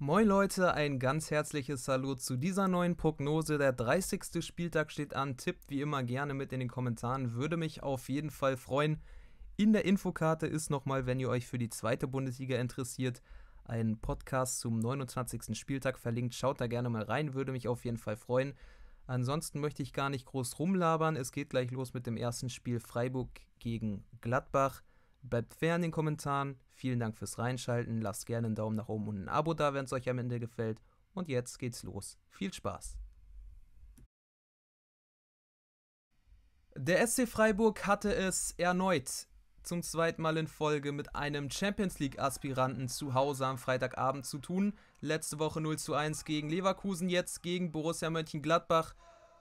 Moin Leute, ein ganz herzliches Salut zu dieser neuen Prognose. Der 30. Spieltag steht an. Tippt wie immer gerne mit in den Kommentaren, würde mich auf jeden Fall freuen. In der Infokarte ist nochmal, wenn ihr euch für die zweite Bundesliga interessiert, ein Podcast zum 29. Spieltag verlinkt. Schaut da gerne mal rein, würde mich auf jeden Fall freuen. Ansonsten möchte ich gar nicht groß rumlabern. Es geht gleich los mit dem ersten Spiel Freiburg gegen Gladbach. Bleibt fair in den Kommentaren. Vielen Dank fürs Reinschalten. Lasst gerne einen Daumen nach oben und ein Abo da, wenn es euch am Ende gefällt. Und jetzt geht's los. Viel Spaß! Der SC Freiburg hatte es erneut zum zweiten Mal in Folge mit einem Champions League-Aspiranten zu Hause am Freitagabend zu tun. Letzte Woche 0 zu 1 gegen Leverkusen, jetzt gegen Borussia Mönchengladbach.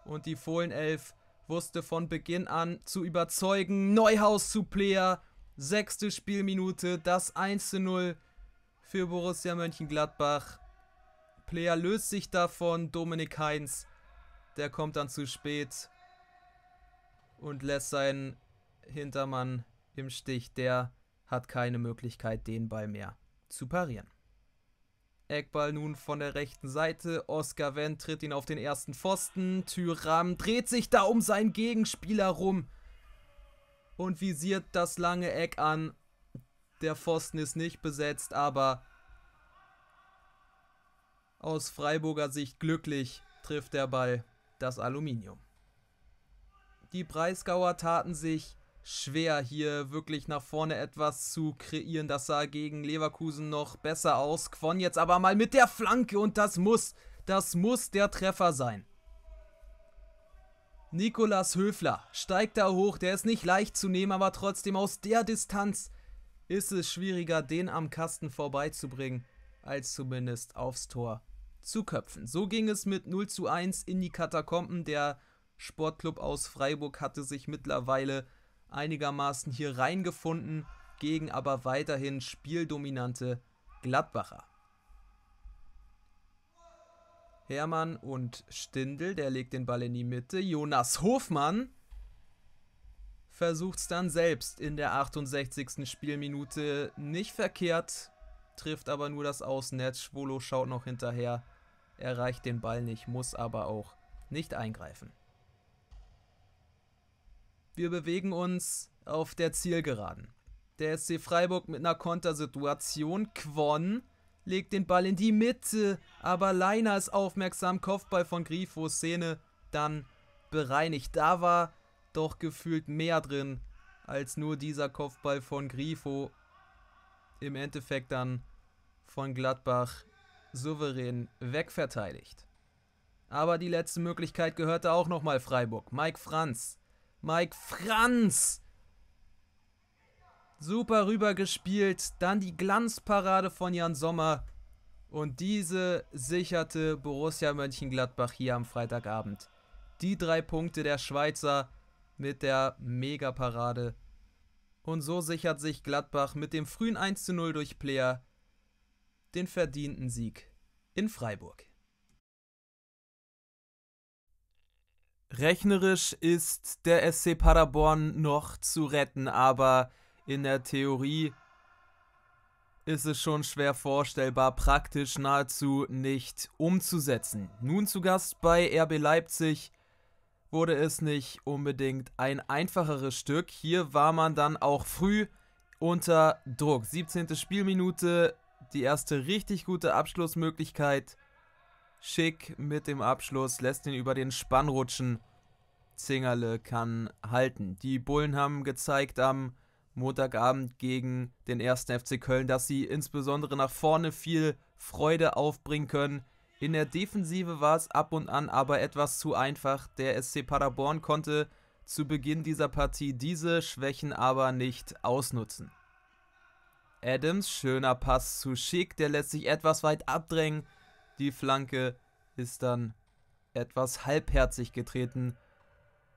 Und die Fohlenelf wusste von Beginn an zu überzeugen. Neuhaus zu Player, Sechste Spielminute, das 1 zu 0 für Borussia Mönchengladbach. Player löst sich davon, Dominik Heinz, der kommt dann zu spät und lässt seinen Hintermann im Stich. Der hat keine Möglichkeit, den Ball mehr zu parieren. Eckball nun von der rechten Seite. Oskar Wendt tritt ihn auf den ersten Pfosten. Tyram dreht sich da um seinen Gegenspieler rum und visiert das lange Eck an. Der Pfosten ist nicht besetzt, aber aus Freiburger Sicht glücklich trifft der Ball das Aluminium. Die Breisgauer taten sich schwer, hier wirklich nach vorne etwas zu kreieren. Das sah gegen Leverkusen noch besser aus. Quon jetzt aber mal mit der Flanke und das muss, das muss der Treffer sein. Nikolas Höfler steigt da hoch. Der ist nicht leicht zu nehmen, aber trotzdem aus der Distanz ist es schwieriger, den am Kasten vorbeizubringen, als zumindest aufs Tor zu köpfen. So ging es mit 0 zu 1 in die Katakomben. Der Sportclub aus Freiburg hatte sich mittlerweile einigermaßen hier reingefunden, gegen aber weiterhin spieldominante Gladbacher. Hermann und Stindl, der legt den Ball in die Mitte. Jonas Hofmann versucht es dann selbst in der 68. Spielminute nicht verkehrt, trifft aber nur das Außennetz. Schwolo schaut noch hinterher, erreicht den Ball nicht, muss aber auch nicht eingreifen. Wir bewegen uns auf der Zielgeraden. Der SC Freiburg mit einer Kontersituation. Quon legt den Ball in die Mitte, aber Leiner ist aufmerksam, Kopfball von Grifo, Szene dann bereinigt. Da war doch gefühlt mehr drin als nur dieser Kopfball von Grifo. Im Endeffekt dann von Gladbach souverän wegverteidigt. Aber die letzte Möglichkeit gehörte auch nochmal Freiburg. Mike Franz. Mike Franz! Super rübergespielt. Dann die Glanzparade von Jan Sommer. Und diese sicherte Borussia Mönchengladbach hier am Freitagabend. Die drei Punkte der Schweizer mit der Megaparade. Und so sichert sich Gladbach mit dem frühen 1 1:0 durch Player den verdienten Sieg in Freiburg. Rechnerisch ist der SC Paderborn noch zu retten, aber in der Theorie ist es schon schwer vorstellbar, praktisch nahezu nicht umzusetzen. Nun zu Gast bei RB Leipzig wurde es nicht unbedingt ein einfacheres Stück. Hier war man dann auch früh unter Druck. 17. Spielminute, die erste richtig gute Abschlussmöglichkeit. Schick mit dem Abschluss, lässt ihn über den Spann rutschen. Zingerle kann halten. Die Bullen haben gezeigt am Montagabend gegen den ersten FC Köln, dass sie insbesondere nach vorne viel Freude aufbringen können. In der Defensive war es ab und an aber etwas zu einfach. Der SC Paderborn konnte zu Beginn dieser Partie diese Schwächen aber nicht ausnutzen. Adams, schöner Pass zu Schick, der lässt sich etwas weit abdrängen. Die Flanke ist dann etwas halbherzig getreten,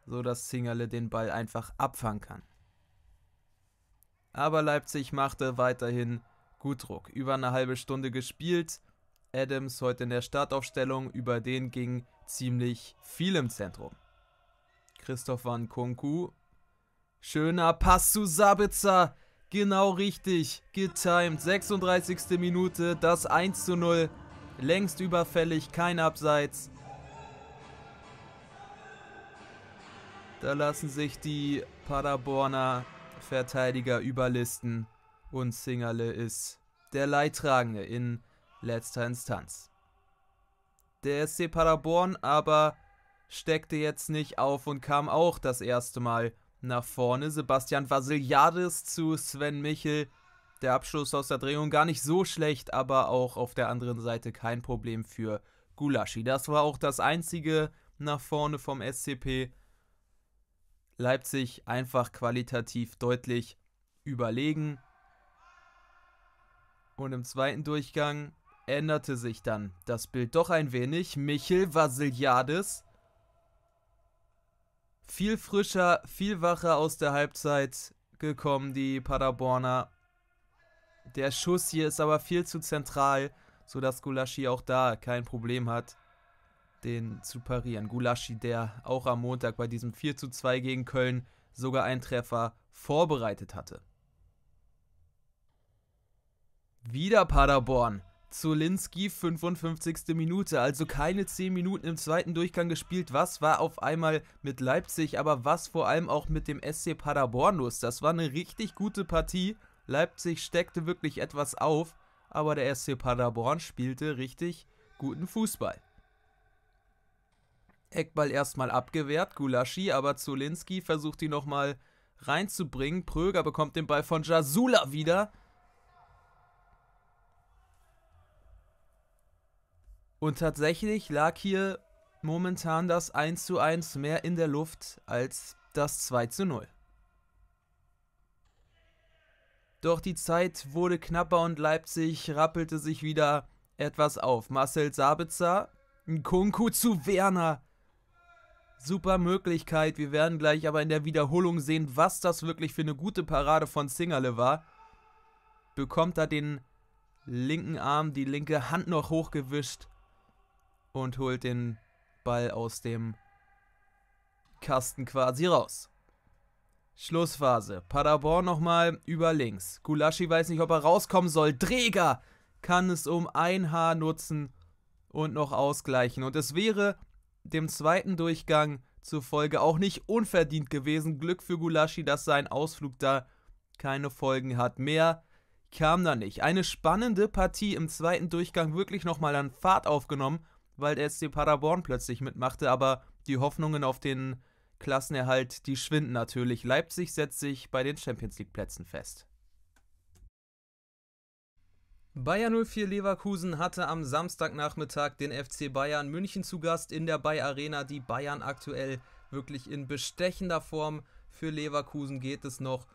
sodass Zingerle den Ball einfach abfangen kann. Aber Leipzig machte weiterhin gut Druck. Über eine halbe Stunde gespielt. Adams heute in der Startaufstellung, über den ging ziemlich viel im Zentrum. Christoph van Kunku. Schöner Pass zu Sabitzer. Genau richtig. Getimed. 36. Minute. Das 1 zu 0. Längst überfällig. Kein Abseits. Da lassen sich die Paderborner Verteidiger überlisten und Singerle ist der Leidtragende in letzter Instanz. Der SC Paderborn aber steckte jetzt nicht auf und kam auch das erste Mal nach vorne. Sebastian Vasiliadis zu Sven Michel. Der Abschluss aus der Drehung gar nicht so schlecht, aber auch auf der anderen Seite kein Problem für Gulaschi. Das war auch das einzige nach vorne vom SCP. Leipzig einfach qualitativ deutlich überlegen. Und im zweiten Durchgang änderte sich dann das Bild doch ein wenig. Michel Vassiliades viel frischer, viel wacher aus der Halbzeit gekommen, die Paderborner. Der Schuss hier ist aber viel zu zentral, sodass Gulaschi auch da kein Problem hat den zu parieren. Gulaschi, der auch am Montag bei diesem 4:2 gegen Köln sogar einen Treffer vorbereitet hatte. Wieder Paderborn. Zulinski 55. Minute, also keine 10 Minuten im zweiten Durchgang gespielt. Was war auf einmal mit Leipzig, aber was vor allem auch mit dem SC Paderborn los? Das war eine richtig gute Partie. Leipzig steckte wirklich etwas auf, aber der SC Paderborn spielte richtig guten Fußball. Eckball erstmal abgewehrt, Gulaschi, aber Zulinski versucht ihn nochmal reinzubringen. Pröger bekommt den Ball von Jasula wieder. Und tatsächlich lag hier momentan das 1 zu 1 mehr in der Luft als das 2 zu 0. Doch die Zeit wurde knapper und Leipzig rappelte sich wieder etwas auf. Marcel Sabitzer, Kunku zu Werner. Super Möglichkeit. Wir werden gleich aber in der Wiederholung sehen, was das wirklich für eine gute Parade von Singerle war. Bekommt er den linken Arm, die linke Hand noch hochgewischt und holt den Ball aus dem Kasten quasi raus. Schlussphase. Paderborn nochmal über links. Gulaschi weiß nicht, ob er rauskommen soll. Dreger kann es um ein Haar nutzen und noch ausgleichen. Und es wäre dem zweiten Durchgang zufolge auch nicht unverdient gewesen. Glück für Gulaschi, dass sein Ausflug da keine Folgen hat. Mehr kam da nicht. Eine spannende Partie im zweiten Durchgang wirklich nochmal an Fahrt aufgenommen, weil der SC Paderborn plötzlich mitmachte, aber die Hoffnungen auf den Klassenerhalt, die schwinden natürlich. Leipzig setzt sich bei den Champions League Plätzen fest. Bayern 04 Leverkusen hatte am Samstagnachmittag den FC Bayern München zu Gast in der Bay Arena. Die Bayern aktuell wirklich in bestechender Form. Für Leverkusen geht es noch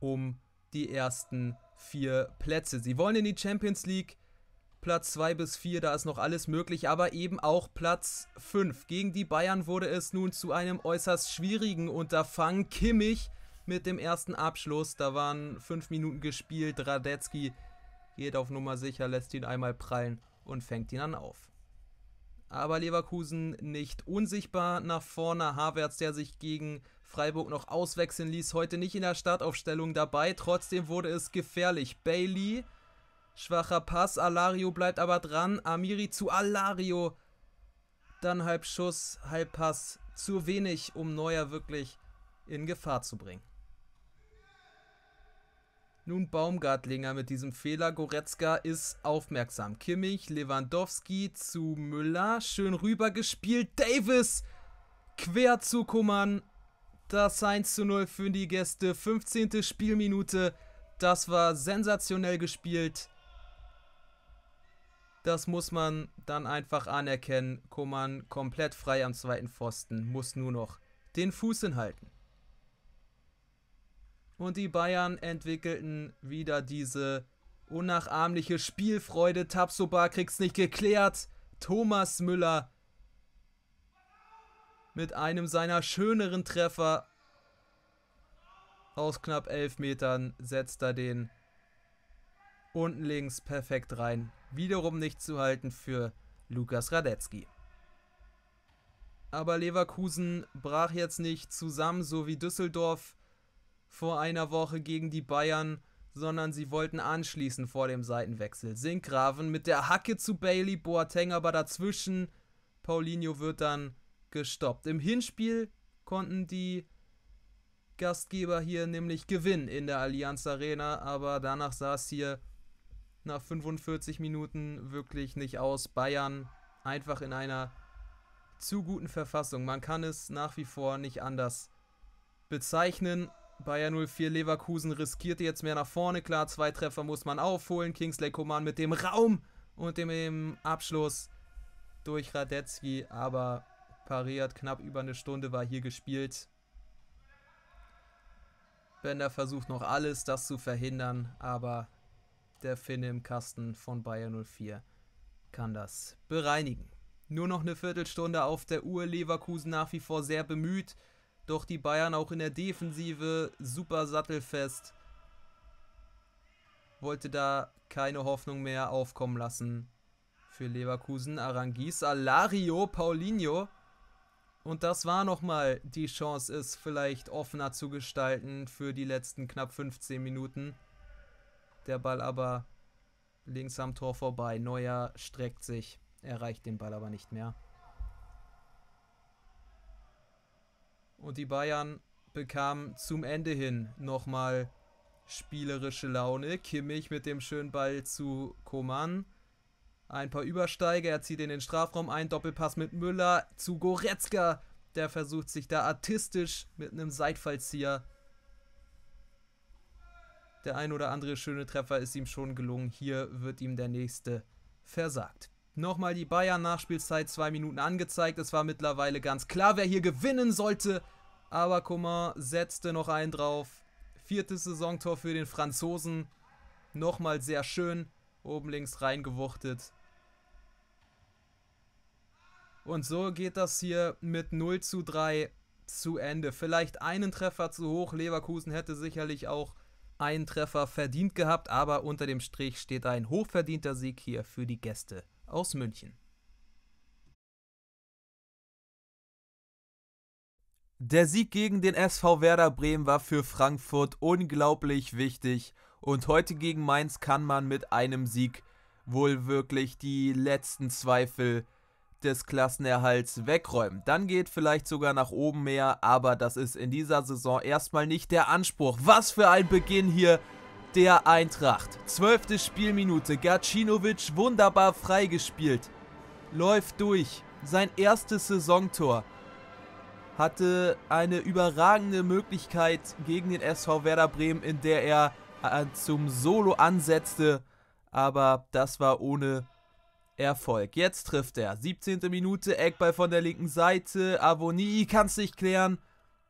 um die ersten vier Plätze. Sie wollen in die Champions League. Platz 2 bis 4, da ist noch alles möglich, aber eben auch Platz 5. Gegen die Bayern wurde es nun zu einem äußerst schwierigen Unterfangen. Kimmich mit dem ersten Abschluss, da waren fünf Minuten gespielt, Radetzky geht auf Nummer sicher, lässt ihn einmal prallen und fängt ihn dann auf. Aber Leverkusen nicht unsichtbar nach vorne. Havertz, der sich gegen Freiburg noch auswechseln ließ, heute nicht in der Startaufstellung dabei. Trotzdem wurde es gefährlich. Bailey, schwacher Pass. Alario bleibt aber dran. Amiri zu Alario. Dann halb Schuss, halb Pass. Zu wenig, um Neuer wirklich in Gefahr zu bringen. Nun Baumgartlinger mit diesem Fehler. Goretzka ist aufmerksam. Kimmich, Lewandowski zu Müller. Schön rübergespielt. Davis quer zu Kummern. Das 1 zu 0 für die Gäste. 15. Spielminute. Das war sensationell gespielt. Das muss man dann einfach anerkennen. Kummern komplett frei am zweiten Pfosten. Muss nur noch den Fuß hinhalten. Und die Bayern entwickelten wieder diese unnachahmliche Spielfreude. Tabsoba kriegt's nicht geklärt. Thomas Müller mit einem seiner schöneren Treffer aus knapp elf Metern setzt er den unten links perfekt rein. Wiederum nicht zu halten für Lukas Radetzky. Aber Leverkusen brach jetzt nicht zusammen, so wie Düsseldorf vor einer Woche gegen die Bayern, sondern sie wollten anschließen vor dem Seitenwechsel. Sinkgraven mit der Hacke zu Bailey, Boateng aber dazwischen. Paulinho wird dann gestoppt. Im Hinspiel konnten die Gastgeber hier nämlich gewinnen in der Allianz Arena, aber danach sah es hier nach 45 Minuten wirklich nicht aus. Bayern einfach in einer zu guten Verfassung. Man kann es nach wie vor nicht anders bezeichnen. Bayer 04 Leverkusen riskierte jetzt mehr nach vorne. Klar, zwei Treffer muss man aufholen. Kingsley Coman mit dem Raum und dem Abschluss durch Radetzky, aber pariert. Knapp über eine Stunde war hier gespielt. Bender versucht noch alles, das zu verhindern, aber der Finne im Kasten von Bayer 04 kann das bereinigen. Nur noch eine Viertelstunde auf der Uhr. Leverkusen nach wie vor sehr bemüht. Doch die Bayern auch in der Defensive super sattelfest. Wollte da keine Hoffnung mehr aufkommen lassen. Für Leverkusen, Arangis, Alario, Paulinho. Und das war nochmal die Chance, es vielleicht offener zu gestalten für die letzten knapp 15 Minuten. Der Ball aber links am Tor vorbei. Neuer streckt sich, erreicht den Ball aber nicht mehr. Und die Bayern bekamen zum Ende hin nochmal spielerische Laune. Kimmich mit dem schönen Ball zu Koman. Ein paar Übersteiger, er zieht in den Strafraum ein, Doppelpass mit Müller zu Goretzka. Der versucht sich da artistisch mit einem Seitfallzieher. Der ein oder andere schöne Treffer ist ihm schon gelungen. Hier wird ihm der nächste versagt. Nochmal die Bayern-Nachspielzeit, zwei Minuten angezeigt. Es war mittlerweile ganz klar, wer hier gewinnen sollte. Aber Coman setzte noch einen drauf. Viertes Saisontor für den Franzosen. Nochmal sehr schön. Oben links reingewuchtet. Und so geht das hier mit 0 zu 3 zu Ende. Vielleicht einen Treffer zu hoch. Leverkusen hätte sicherlich auch einen Treffer verdient gehabt, aber unter dem Strich steht ein hochverdienter Sieg hier für die Gäste aus München. Der Sieg gegen den SV Werder Bremen war für Frankfurt unglaublich wichtig und heute gegen Mainz kann man mit einem Sieg wohl wirklich die letzten Zweifel des Klassenerhalts wegräumen. Dann geht vielleicht sogar nach oben mehr, aber das ist in dieser Saison erstmal nicht der Anspruch. Was für ein Beginn hier der Eintracht. Zwölfte Spielminute, Gacinovic wunderbar freigespielt. Läuft durch, sein erstes Saisontor. Hatte eine überragende Möglichkeit gegen den SV Werder Bremen, in der er äh, zum Solo ansetzte, aber das war ohne Erfolg. Jetzt trifft er. 17. Minute, Eckball von der linken Seite. Avoni kann es nicht klären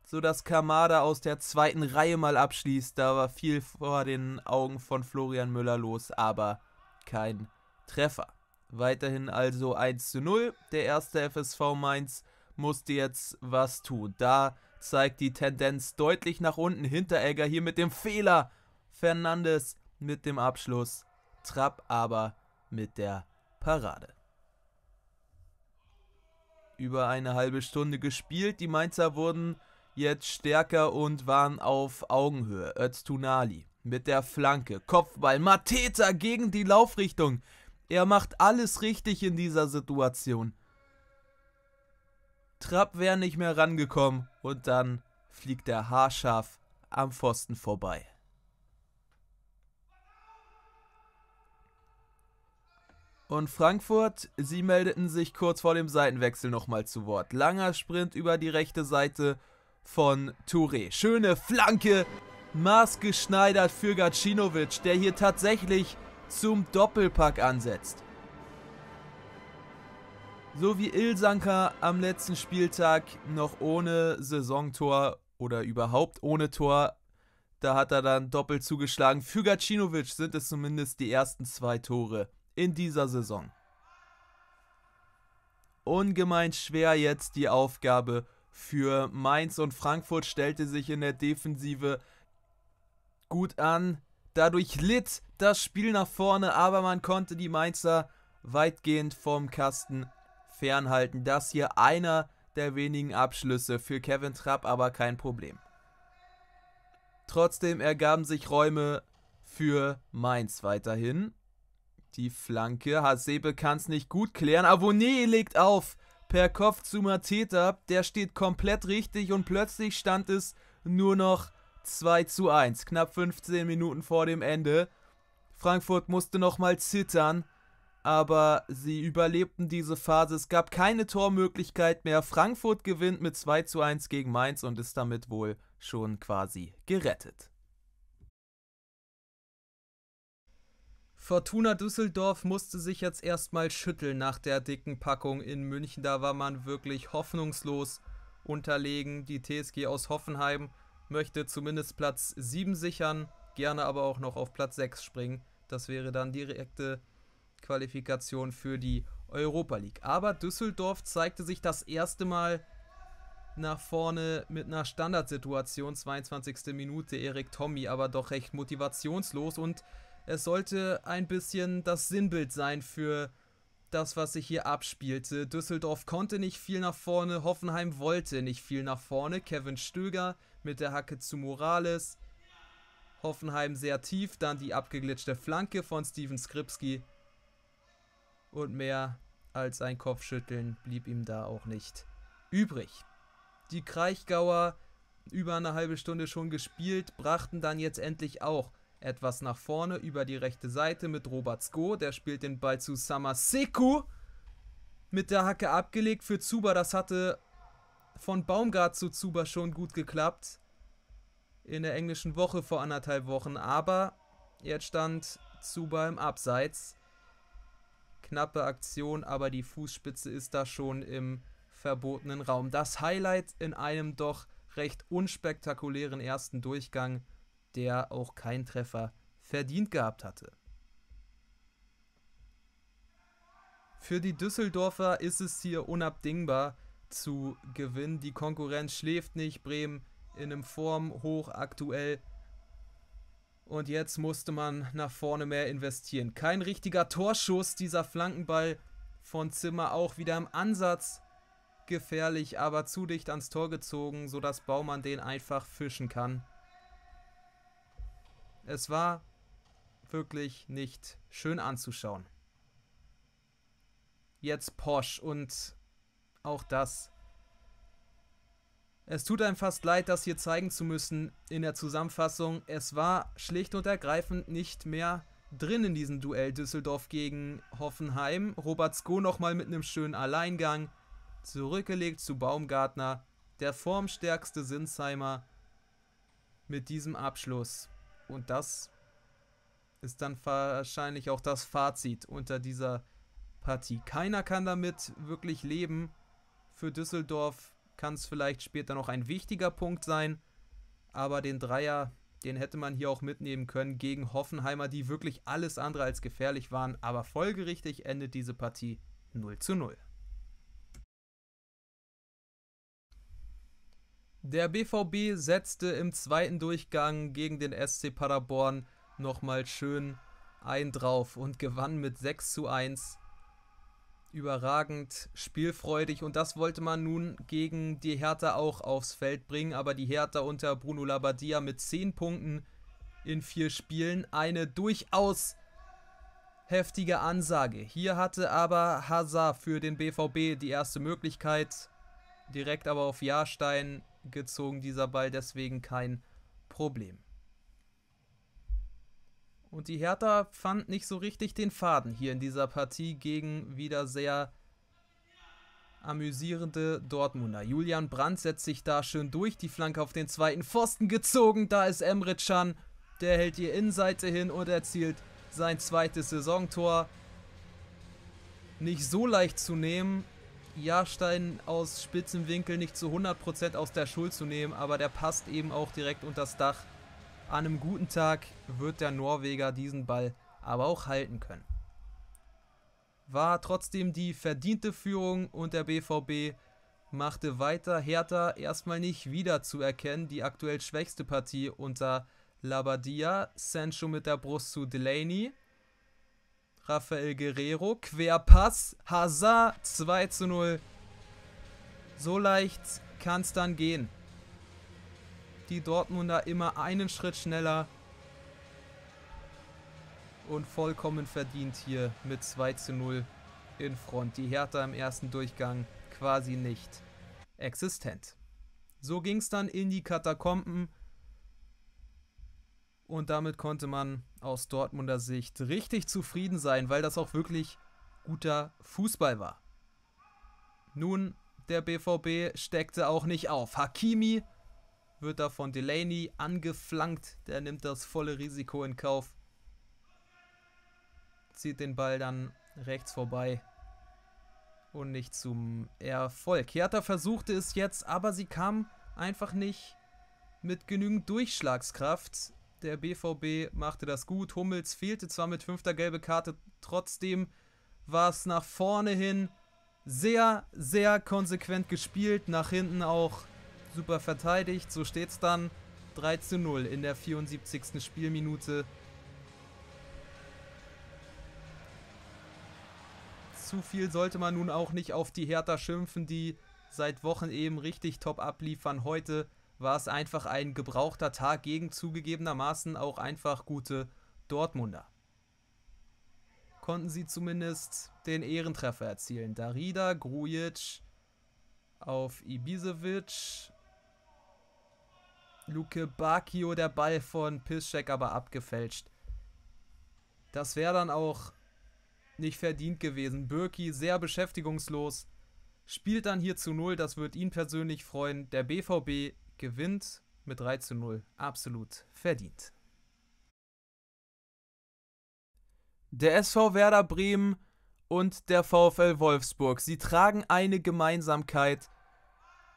sodass Kamada aus der zweiten Reihe mal abschließt. Da war viel vor den Augen von Florian Müller los, aber kein Treffer. Weiterhin also 1 zu 0. Der erste FSV Mainz musste jetzt was tun. Da zeigt die Tendenz deutlich nach unten. Hinteregger hier mit dem Fehler. Fernandes mit dem Abschluss. Trapp aber mit der Parade. Über eine halbe Stunde gespielt. Die Mainzer wurden jetzt stärker und waren auf Augenhöhe. Öztunali mit der Flanke. Kopfball. Mateta gegen die Laufrichtung. Er macht alles richtig in dieser Situation. Trapp wäre nicht mehr rangekommen und dann fliegt er haarscharf am Pfosten vorbei. Und Frankfurt, sie meldeten sich kurz vor dem Seitenwechsel nochmal zu Wort. Langer Sprint über die rechte Seite von Touré. Schöne Flanke, maßgeschneidert für Gacinovic, der hier tatsächlich zum Doppelpack ansetzt. So wie Ilsanka am letzten Spieltag noch ohne Saisontor oder überhaupt ohne Tor, da hat er dann doppelt zugeschlagen. Für Gacinovic sind es zumindest die ersten zwei Tore in dieser Saison. Ungemein schwer jetzt die Aufgabe für Mainz und Frankfurt stellte sich in der Defensive gut an. Dadurch litt das Spiel nach vorne, aber man konnte die Mainzer weitgehend vom Kasten fernhalten. Das hier einer der wenigen Abschlüsse für Kevin Trapp, aber kein Problem. Trotzdem ergaben sich Räume für Mainz weiterhin. Die Flanke, Hasebe kann es nicht gut klären. Avoné legt auf per Kopf zu Mateta. Der steht komplett richtig und plötzlich stand es nur noch 2 zu 1. Knapp 15 Minuten vor dem Ende. Frankfurt musste nochmal zittern, aber sie überlebten diese Phase. Es gab keine Tormöglichkeit mehr. Frankfurt gewinnt mit 2 zu 1 gegen Mainz und ist damit wohl schon quasi gerettet. Fortuna Düsseldorf musste sich jetzt erstmal schütteln nach der dicken Packung in München. Da war man wirklich hoffnungslos unterlegen. Die TSG aus Hoffenheim möchte zumindest Platz 7 sichern, gerne aber auch noch auf Platz 6 springen. Das wäre dann direkte Qualifikation für die Europa League. Aber Düsseldorf zeigte sich das erste Mal nach vorne mit einer Standardsituation, 22. Minute, Erik Tommy, aber doch recht motivationslos und es sollte ein bisschen das Sinnbild sein für das, was sich hier abspielte. Düsseldorf konnte nicht viel nach vorne, Hoffenheim wollte nicht viel nach vorne. Kevin Stöger mit der Hacke zu Morales. Hoffenheim sehr tief, dann die abgeglitschte Flanke von Steven Skripski. Und mehr als ein Kopfschütteln blieb ihm da auch nicht übrig. Die Kraichgauer über eine halbe Stunde schon gespielt, brachten dann jetzt endlich auch etwas nach vorne über die rechte Seite mit Robert Sko. Der spielt den Ball zu Samaseku. Mit der Hacke abgelegt für Zuba. Das hatte von Baumgart zu Zuba schon gut geklappt. In der englischen Woche vor anderthalb Wochen. Aber jetzt stand Zuba im Abseits. Knappe Aktion, aber die Fußspitze ist da schon im verbotenen Raum. Das Highlight in einem doch recht unspektakulären ersten Durchgang der auch keinen Treffer verdient gehabt hatte. Für die Düsseldorfer ist es hier unabdingbar zu gewinnen. Die Konkurrenz schläft nicht. Bremen in einem Form hoch aktuell. Und jetzt musste man nach vorne mehr investieren. Kein richtiger Torschuss, dieser Flankenball von Zimmer auch wieder im Ansatz gefährlich, aber zu dicht ans Tor gezogen, sodass Baumann den einfach fischen kann. Es war wirklich nicht schön anzuschauen. Jetzt Porsche und auch das. Es tut einem fast leid, das hier zeigen zu müssen in der Zusammenfassung. Es war schlicht und ergreifend nicht mehr drin in diesem Duell Düsseldorf gegen Hoffenheim. Robert Sko nochmal mit einem schönen Alleingang. Zurückgelegt zu Baumgartner. Der formstärkste Sinsheimer mit diesem Abschluss. Und das ist dann wahrscheinlich auch das Fazit unter dieser Partie. Keiner kann damit wirklich leben. Für Düsseldorf kann es vielleicht später noch ein wichtiger Punkt sein. Aber den Dreier, den hätte man hier auch mitnehmen können gegen Hoffenheimer, die wirklich alles andere als gefährlich waren. Aber folgerichtig endet diese Partie 0 zu 0. Der BVB setzte im zweiten Durchgang gegen den SC Paderborn nochmal schön ein drauf und gewann mit 6 zu 1. Überragend, spielfreudig und das wollte man nun gegen die Hertha auch aufs Feld bringen, aber die Hertha unter Bruno Labbadia mit 10 Punkten in 4 Spielen eine durchaus heftige Ansage. Hier hatte aber Hazard für den BVB die erste Möglichkeit, direkt aber auf Jahrstein gezogen, dieser Ball, deswegen kein Problem. Und die Hertha fand nicht so richtig den Faden hier in dieser Partie gegen wieder sehr amüsierende Dortmunder. Julian Brandt setzt sich da schön durch, die Flanke auf den zweiten Pfosten gezogen, da ist Emre Can, der hält die Innenseite hin und erzielt sein zweites Saisontor. Nicht so leicht zu nehmen, Jahrstein aus spitzem Winkel nicht zu 100% aus der Schuld zu nehmen, aber der passt eben auch direkt unter das Dach. An einem guten Tag wird der Norweger diesen Ball aber auch halten können. War trotzdem die verdiente Führung und der BVB machte weiter Hertha erstmal nicht wieder zu erkennen, die aktuell schwächste Partie unter Labadia, Sancho mit der Brust zu Delaney Rafael Guerrero, Querpass, Hazard, 2 zu 0. So leicht kann es dann gehen. Die Dortmunder immer einen Schritt schneller. Und vollkommen verdient hier mit 2 zu 0 in Front. Die Hertha im ersten Durchgang quasi nicht existent. So ging es dann in die Katakomben. Und damit konnte man aus Dortmunder Sicht richtig zufrieden sein, weil das auch wirklich guter Fußball war. Nun, der BVB steckte auch nicht auf. Hakimi wird da von Delaney angeflankt. Der nimmt das volle Risiko in Kauf. Zieht den Ball dann rechts vorbei. Und nicht zum Erfolg. Hertha versuchte es jetzt, aber sie kam einfach nicht mit genügend Durchschlagskraft der BVB machte das gut. Hummels fehlte zwar mit fünfter gelbe Karte, trotzdem war es nach vorne hin sehr, sehr konsequent gespielt. Nach hinten auch super verteidigt. So steht es dann 3 zu 0 in der 74. Spielminute. Zu viel sollte man nun auch nicht auf die Hertha schimpfen, die seit Wochen eben richtig top abliefern. Heute war es einfach ein gebrauchter Tag gegen zugegebenermaßen auch einfach gute Dortmunder. Konnten sie zumindest den Ehrentreffer erzielen. Darida, Grujic auf Ibisevic, Luke Bakio, der Ball von Piszczek aber abgefälscht. Das wäre dann auch nicht verdient gewesen. Birki sehr beschäftigungslos, spielt dann hier zu Null, das wird ihn persönlich freuen. Der BVB gewinnt mit 3 zu 0. Absolut verdient. Der SV Werder Bremen und der VfL Wolfsburg. Sie tragen eine Gemeinsamkeit.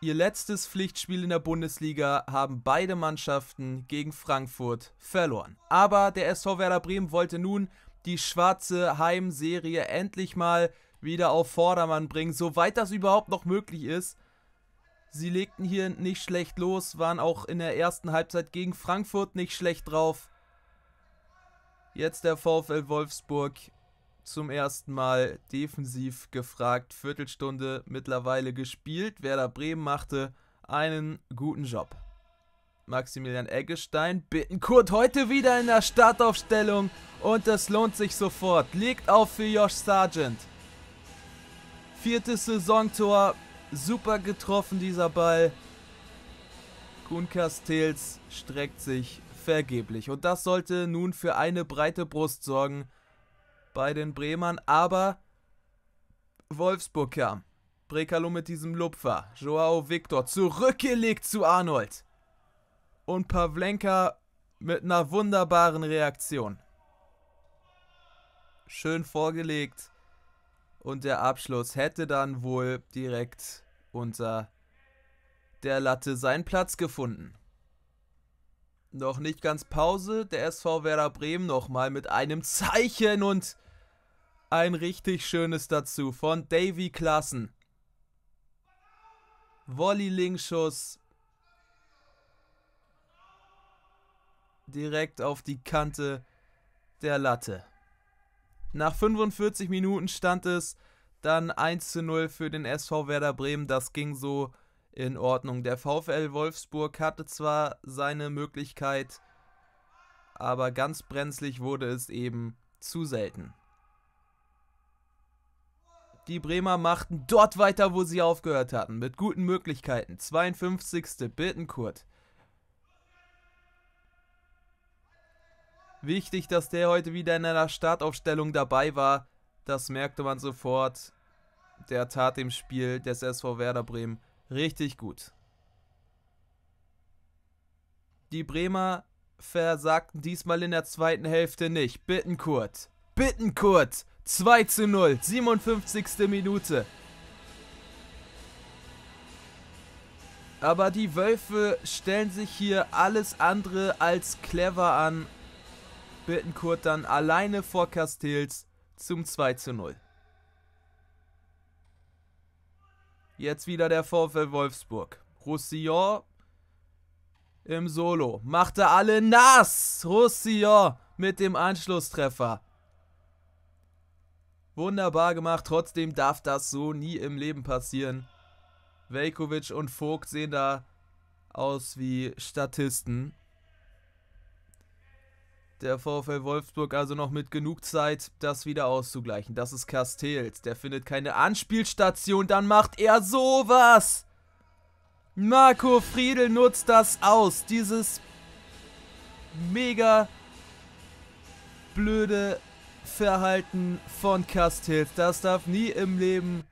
Ihr letztes Pflichtspiel in der Bundesliga haben beide Mannschaften gegen Frankfurt verloren. Aber der SV Werder Bremen wollte nun die schwarze Heimserie endlich mal wieder auf Vordermann bringen, soweit das überhaupt noch möglich ist. Sie legten hier nicht schlecht los, waren auch in der ersten Halbzeit gegen Frankfurt nicht schlecht drauf. Jetzt der VfL Wolfsburg zum ersten Mal defensiv gefragt. Viertelstunde mittlerweile gespielt. Werder Bremen machte einen guten Job. Maximilian Eggestein, Bittenkurt heute wieder in der Startaufstellung und es lohnt sich sofort. Liegt auf für Josh Sargent. Viertes Saisontor Super getroffen dieser Ball. Kuhn Castells streckt sich vergeblich. Und das sollte nun für eine breite Brust sorgen bei den Bremern. Aber Wolfsburg kam. Brekalo mit diesem Lupfer. Joao Victor zurückgelegt zu Arnold. Und Pavlenka mit einer wunderbaren Reaktion. Schön vorgelegt und der Abschluss hätte dann wohl direkt unter der Latte seinen Platz gefunden. Noch nicht ganz Pause. Der SV Werder Bremen nochmal mit einem Zeichen und ein richtig schönes dazu von Davy Klassen. Volley Linkschuss. Direkt auf die Kante der Latte. Nach 45 Minuten stand es dann 1 zu 0 für den SV Werder Bremen. Das ging so in Ordnung. Der VfL Wolfsburg hatte zwar seine Möglichkeit, aber ganz brenzlig wurde es eben zu selten. Die Bremer machten dort weiter, wo sie aufgehört hatten, mit guten Möglichkeiten. 52. Bittenkurt Wichtig, dass der heute wieder in einer Startaufstellung dabei war. Das merkte man sofort. Der tat dem Spiel des SV Werder Bremen richtig gut. Die Bremer versagten diesmal in der zweiten Hälfte nicht. Bittenkurt. Bittenkurt. 2 zu 0. 57. Minute. Aber die Wölfe stellen sich hier alles andere als clever an Bittenkurt dann alleine vor Castells zum 2 zu 0. Jetzt wieder der VfL Wolfsburg. Roussillon im Solo. Machte alle nass. Roussillon mit dem Anschlusstreffer. Wunderbar gemacht. Trotzdem darf das so nie im Leben passieren. Veljkovic und Vogt sehen da aus wie Statisten. Der VfL Wolfsburg also noch mit genug Zeit, das wieder auszugleichen. Das ist Castells. Der findet keine Anspielstation. Dann macht er sowas. Marco Friedel nutzt das aus. Dieses mega blöde Verhalten von Castells. Das darf nie im Leben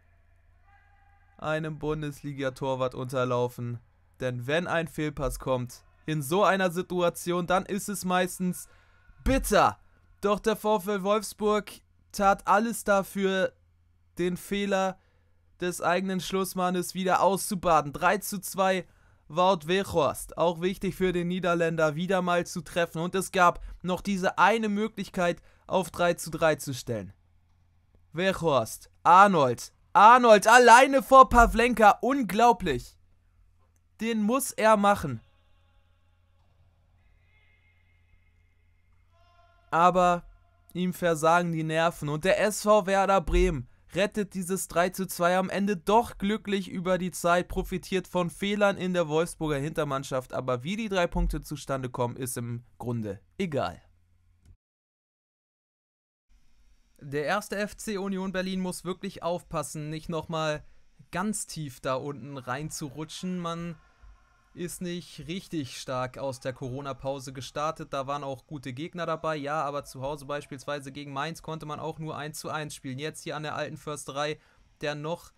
einem Bundesliga-Torwart unterlaufen. Denn wenn ein Fehlpass kommt in so einer Situation, dann ist es meistens bitter. Doch der VfL Wolfsburg tat alles dafür, den Fehler des eigenen Schlussmannes wieder auszubaden. 3 zu 2 Wout Wechhorst. auch wichtig für den Niederländer, wieder mal zu treffen. Und es gab noch diese eine Möglichkeit, auf 3 zu 3 zu stellen. Wechhorst, Arnold, Arnold alleine vor Pavlenka, unglaublich. Den muss er machen. aber ihm versagen die Nerven und der SV Werder Bremen rettet dieses 3 zu 2 am Ende doch glücklich über die Zeit, profitiert von Fehlern in der Wolfsburger Hintermannschaft, aber wie die drei Punkte zustande kommen, ist im Grunde egal. Der erste FC Union Berlin muss wirklich aufpassen, nicht nochmal ganz tief da unten reinzurutschen. Man ist nicht richtig stark aus der Corona-Pause gestartet. Da waren auch gute Gegner dabei, ja, aber zu Hause beispielsweise gegen Mainz konnte man auch nur 1 zu 1 spielen. Jetzt hier an der alten Försterei der noch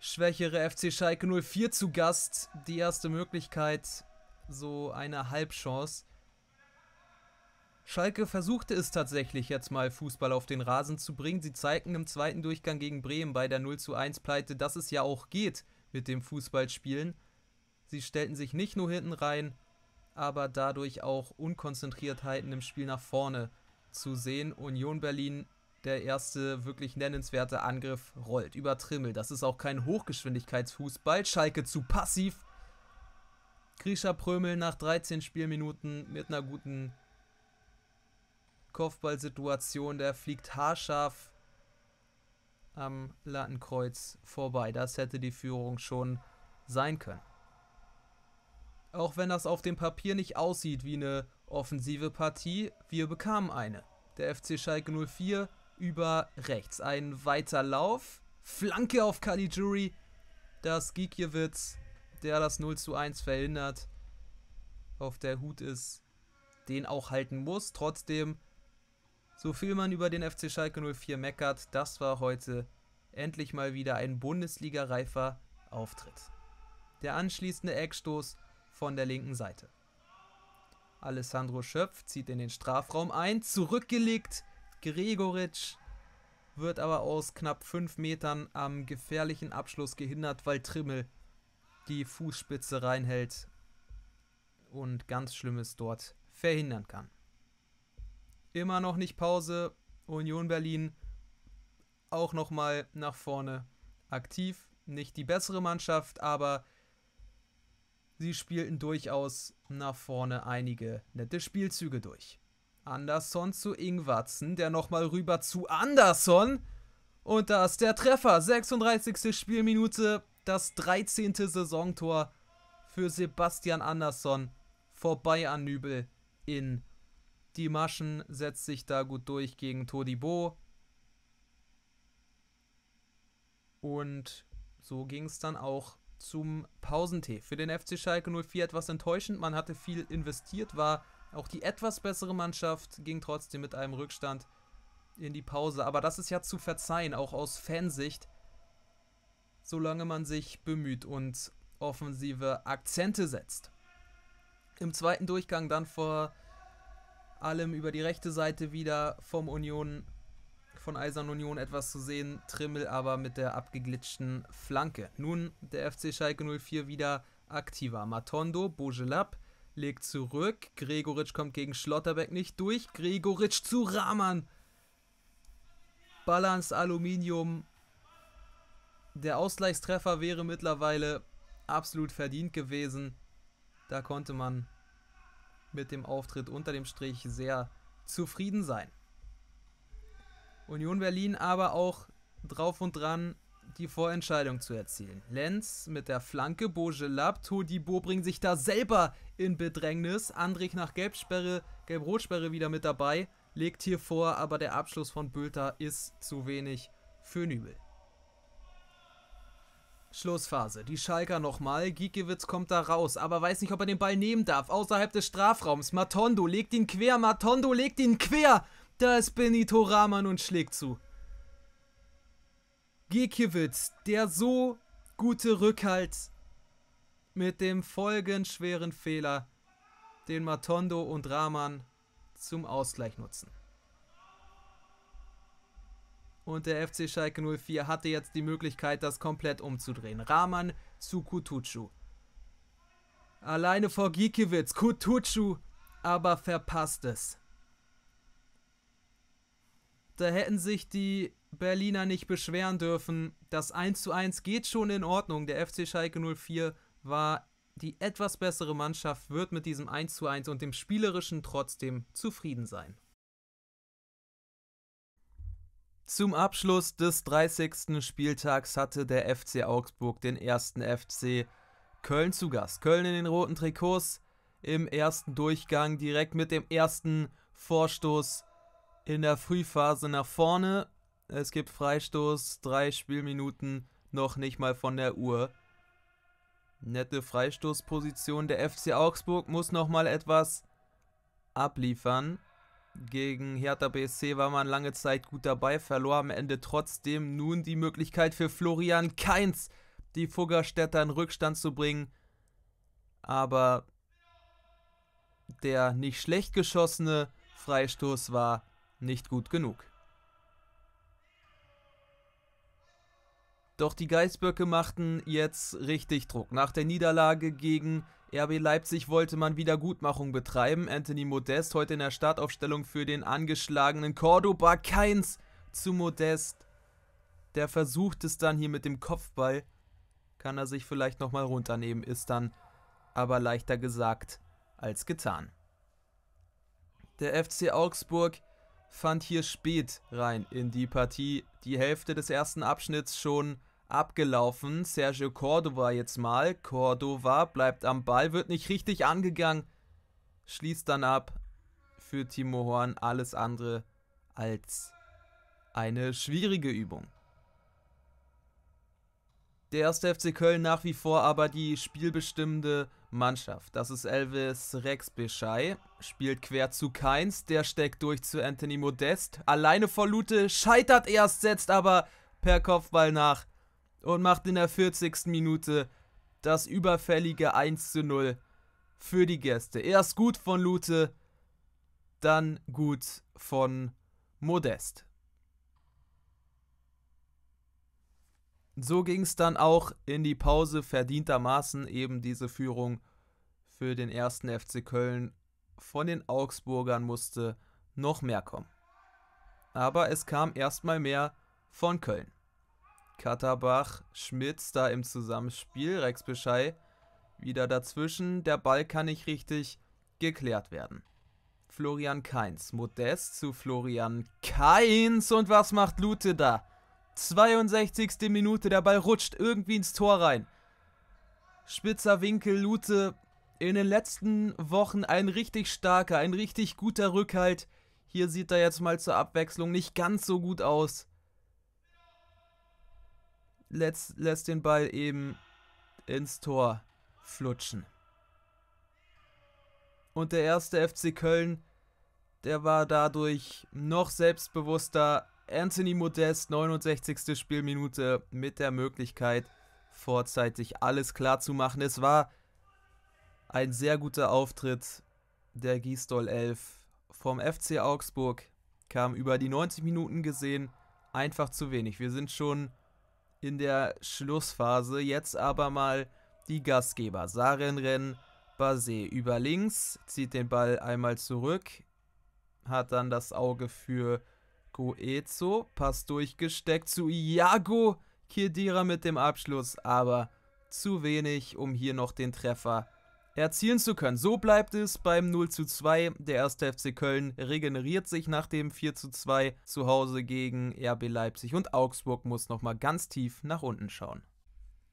schwächere FC Schalke 04 zu Gast. Die erste Möglichkeit, so eine Halbchance. Schalke versuchte es tatsächlich jetzt mal Fußball auf den Rasen zu bringen. Sie zeigten im zweiten Durchgang gegen Bremen bei der 0 zu 1 Pleite, dass es ja auch geht mit dem Fußballspielen. Sie stellten sich nicht nur hinten rein, aber dadurch auch Unkonzentriertheiten im Spiel nach vorne zu sehen. Union Berlin, der erste wirklich nennenswerte Angriff, rollt über Trimmel. Das ist auch kein Hochgeschwindigkeitsfußball. Schalke zu passiv. Grisha Prömel nach 13 Spielminuten mit einer guten Kopfballsituation. Der fliegt haarscharf am Lattenkreuz vorbei. Das hätte die Führung schon sein können. Auch wenn das auf dem Papier nicht aussieht wie eine offensive Partie, wir bekamen eine. Der FC Schalke 04 über rechts. Ein weiter Lauf, Flanke auf Caligiuri, das Gikiewicz, der das 0 zu 1 verhindert, auf der Hut ist, den auch halten muss. Trotzdem, so viel man über den FC Schalke 04 meckert, das war heute endlich mal wieder ein Bundesliga-reifer Auftritt. Der anschließende Eckstoß von der linken Seite. Alessandro Schöpf zieht in den Strafraum ein, zurückgelegt. Gregoritsch wird aber aus knapp 5 Metern am gefährlichen Abschluss gehindert, weil Trimmel die Fußspitze reinhält und ganz Schlimmes dort verhindern kann. Immer noch nicht Pause. Union Berlin auch nochmal nach vorne aktiv. Nicht die bessere Mannschaft, aber Sie spielten durchaus nach vorne einige nette Spielzüge durch. Andersson zu Ingwatzen, der nochmal rüber zu Andersson. Und da ist der Treffer. 36. Spielminute, das 13. Saisontor für Sebastian Andersson. Vorbei an Nübel in die Maschen, setzt sich da gut durch gegen Todibo. Und so ging es dann auch zum Pausentee. Für den FC Schalke 04 etwas enttäuschend. Man hatte viel investiert, war auch die etwas bessere Mannschaft, ging trotzdem mit einem Rückstand in die Pause. Aber das ist ja zu verzeihen, auch aus Fansicht, solange man sich bemüht und offensive Akzente setzt. Im zweiten Durchgang dann vor allem über die rechte Seite wieder vom Union von Eisern Union etwas zu sehen. Trimmel aber mit der abgeglitschten Flanke. Nun der FC Schalke 04 wieder aktiver. Matondo, Bogelab legt zurück. Gregoritsch kommt gegen Schlotterbeck nicht durch. Gregoritsch zu Rahmann. Balance Aluminium. Der Ausgleichstreffer wäre mittlerweile absolut verdient gewesen. Da konnte man mit dem Auftritt unter dem Strich sehr zufrieden sein. Union Berlin aber auch drauf und dran, die Vorentscheidung zu erzielen. Lenz mit der Flanke, Bogelab, Todibo bringt sich da selber in Bedrängnis. Andrich nach Gelbsperre, Gelb-Rotsperre wieder mit dabei, legt hier vor, aber der Abschluss von Bülter ist zu wenig für Nübel. Schlussphase. Die Schalker nochmal. Giekewitz kommt da raus, aber weiß nicht, ob er den Ball nehmen darf. Außerhalb des Strafraums. Matondo legt ihn quer. Matondo legt ihn quer. Da ist Benito Rahman und schlägt zu. Gekiewicz, der so gute Rückhalt mit dem folgenschweren Fehler, den Matondo und Rahman zum Ausgleich nutzen. Und der FC Schalke 04 hatte jetzt die Möglichkeit, das komplett umzudrehen. Rahman zu Kutucu. Alleine vor Gikiewicz, Kutucu aber verpasst es. Da hätten sich die Berliner nicht beschweren dürfen. Das 1:1 geht schon in Ordnung. Der FC Schalke 04 war die etwas bessere Mannschaft, wird mit diesem 1:1 und dem Spielerischen trotzdem zufrieden sein. Zum Abschluss des 30. Spieltags hatte der FC Augsburg den ersten FC Köln zu Gast. Köln in den roten Trikots im ersten Durchgang direkt mit dem ersten Vorstoß in der Frühphase nach vorne. Es gibt Freistoß, drei Spielminuten noch nicht mal von der Uhr. Nette Freistoßposition. Der FC Augsburg muss noch mal etwas abliefern. Gegen Hertha BSC war man lange Zeit gut dabei, verlor am Ende trotzdem nun die Möglichkeit für Florian Keins, die Fuggerstädter in Rückstand zu bringen. Aber der nicht schlecht geschossene Freistoß war nicht gut genug. Doch die Geißböcke machten jetzt richtig Druck. Nach der Niederlage gegen RB Leipzig wollte man Wiedergutmachung betreiben. Anthony Modest heute in der Startaufstellung für den angeschlagenen Cordoba. Keins zu Modest. Der versucht es dann hier mit dem Kopfball. Kann er sich vielleicht nochmal runternehmen, ist dann aber leichter gesagt als getan. Der FC Augsburg fand hier spät rein in die Partie. Die Hälfte des ersten Abschnitts schon abgelaufen. Sergio Cordova jetzt mal. Cordova bleibt am Ball, wird nicht richtig angegangen. Schließt dann ab für Timo Horn alles andere als eine schwierige Übung. Der erste FC Köln nach wie vor aber die spielbestimmende Mannschaft. Das ist Elvis Rex Bescheid. Spielt quer zu Keins. Der steckt durch zu Anthony Modest. Alleine vor Lute. Scheitert erst, setzt aber per Kopfball nach. Und macht in der 40. Minute das überfällige 1 zu 0 für die Gäste. Erst gut von Lute, dann gut von Modest. so ging es dann auch in die Pause verdientermaßen eben diese Führung für den ersten FC Köln von den Augsburgern musste noch mehr kommen. Aber es kam erstmal mehr von Köln. Katterbach, Schmitz da im Zusammenspiel, Rex Bescheid wieder dazwischen, der Ball kann nicht richtig geklärt werden. Florian Keins, Modest zu Florian Keins und was macht Lute da? 62. Minute, der Ball rutscht irgendwie ins Tor rein. Spitzer Winkel, Lute. In den letzten Wochen ein richtig starker, ein richtig guter Rückhalt. Hier sieht er jetzt mal zur Abwechslung nicht ganz so gut aus. Letz, lässt den Ball eben ins Tor flutschen. Und der erste FC Köln, der war dadurch noch selbstbewusster, Anthony Modest, 69. Spielminute mit der Möglichkeit, vorzeitig alles klar zu machen. Es war ein sehr guter Auftritt der Gistol 11 vom FC Augsburg. Kam über die 90 Minuten gesehen einfach zu wenig. Wir sind schon in der Schlussphase. Jetzt aber mal die Gastgeber. Sarenren Basé über links, zieht den Ball einmal zurück, hat dann das Auge für Marco Ezo. Pass durchgesteckt zu Iago Kedira mit dem Abschluss, aber zu wenig, um hier noch den Treffer erzielen zu können. So bleibt es beim 0 zu 2. Der 1. FC Köln regeneriert sich nach dem 4 zu 2 zu Hause gegen RB Leipzig und Augsburg muss nochmal ganz tief nach unten schauen.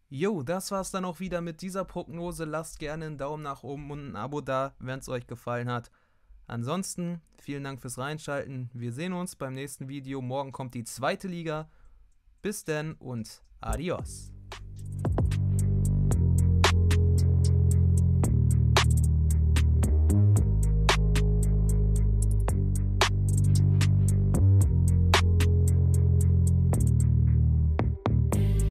Jo, das war's dann auch wieder mit dieser Prognose. Lasst gerne einen Daumen nach oben und ein Abo da, wenn es euch gefallen hat. Ansonsten vielen Dank fürs Reinschalten. Wir sehen uns beim nächsten Video. Morgen kommt die zweite Liga. Bis denn und adios.